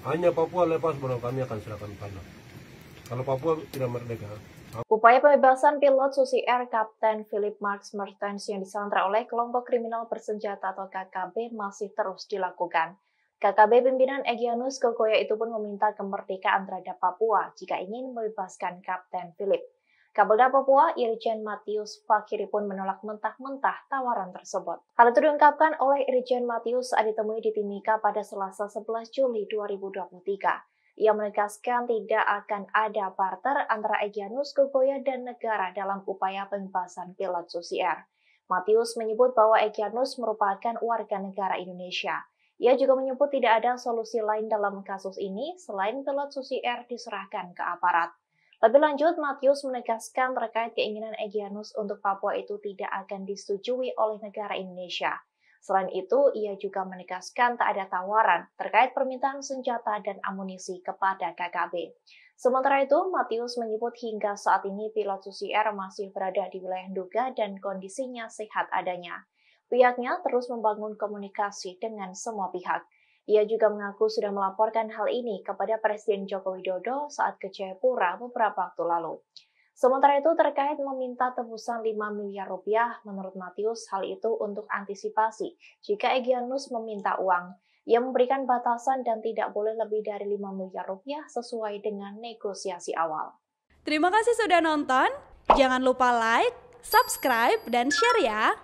Hanya Papua lepas baru kami akan serahkan tanah. Kalau Papua tidak merdeka, Upaya pembebasan pilot Susi Air Kapten Philip Marks Mertens yang disandra oleh kelompok kriminal bersenjata atau KKB masih terus dilakukan. KKB pimpinan Egyanus Kokoya itu pun meminta kemerdekaan terhadap Papua jika ingin membebaskan Kapten Philip. Kapolda Papua Irjen Matius Fakiri pun menolak mentah-mentah tawaran tersebut. Hal itu diungkapkan oleh Irjen Matius saat ditemui di Timika pada Selasa 11 Juli 2023. Ia menegaskan tidak akan ada barter antara Egyanus Kogoya dan negara dalam upaya pembebasan pilot Susi Air. Matius menyebut bahwa Egyanus merupakan warga negara Indonesia. Ia juga menyebut tidak ada solusi lain dalam kasus ini selain pilot Susi Air diserahkan ke aparat. Lebih lanjut, Matius menegaskan terkait keinginan Egyanus untuk Papua itu tidak akan disetujui oleh negara Indonesia. Selain itu, ia juga menegaskan tak ada tawaran terkait permintaan senjata dan amunisi kepada KKB. Sementara itu, Matius menyebut hingga saat ini pilot Susi Air masih berada di wilayah Duga dan kondisinya sehat adanya. Pihaknya terus membangun komunikasi dengan semua pihak. Ia juga mengaku sudah melaporkan hal ini kepada Presiden Joko Widodo saat ke Jayapura beberapa waktu lalu. Sementara itu terkait meminta tebusan 5 miliar rupiah, menurut Matius hal itu untuk antisipasi jika Egyanus meminta uang. Ia memberikan batasan dan tidak boleh lebih dari 5 miliar rupiah sesuai dengan negosiasi awal. Terima kasih sudah nonton. Jangan lupa like, subscribe, dan share ya.